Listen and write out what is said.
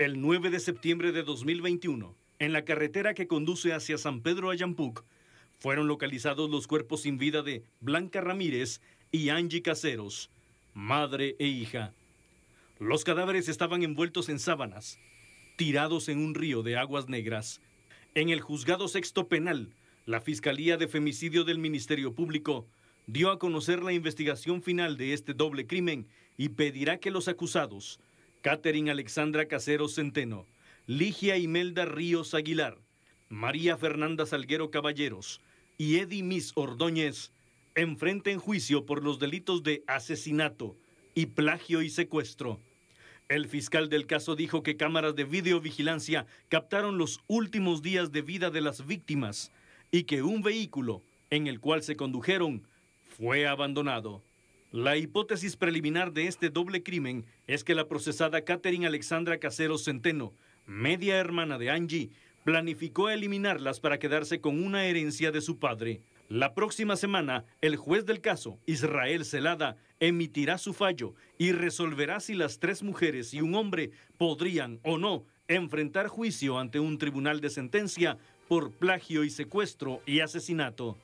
El 9 de septiembre de 2021, en la carretera que conduce hacia San Pedro Ayampuc, fueron localizados los cuerpos sin vida de Blanca Ramírez y Angie Caseros, madre e hija. Los cadáveres estaban envueltos en sábanas, tirados en un río de aguas negras. En el juzgado sexto penal, la Fiscalía de Femicidio del Ministerio Público dio a conocer la investigación final de este doble crimen y pedirá que los acusados Catherine Alexandra Casero Centeno, Ligia Imelda Ríos Aguilar, María Fernanda Salguero Caballeros y Eddie Miss Ordóñez enfrenten juicio por los delitos de asesinato y plagio y secuestro. El fiscal del caso dijo que cámaras de videovigilancia captaron los últimos días de vida de las víctimas y que un vehículo en el cual se condujeron fue abandonado. La hipótesis preliminar de este doble crimen es que la procesada Katherine Alexandra Caseros Centeno, media hermana de Angie, planificó eliminarlas para quedarse con una herencia de su padre. La próxima semana, el juez del caso, Israel Celada, emitirá su fallo y resolverá si las tres mujeres y un hombre podrían o no enfrentar juicio ante un tribunal de sentencia por plagio y secuestro y asesinato.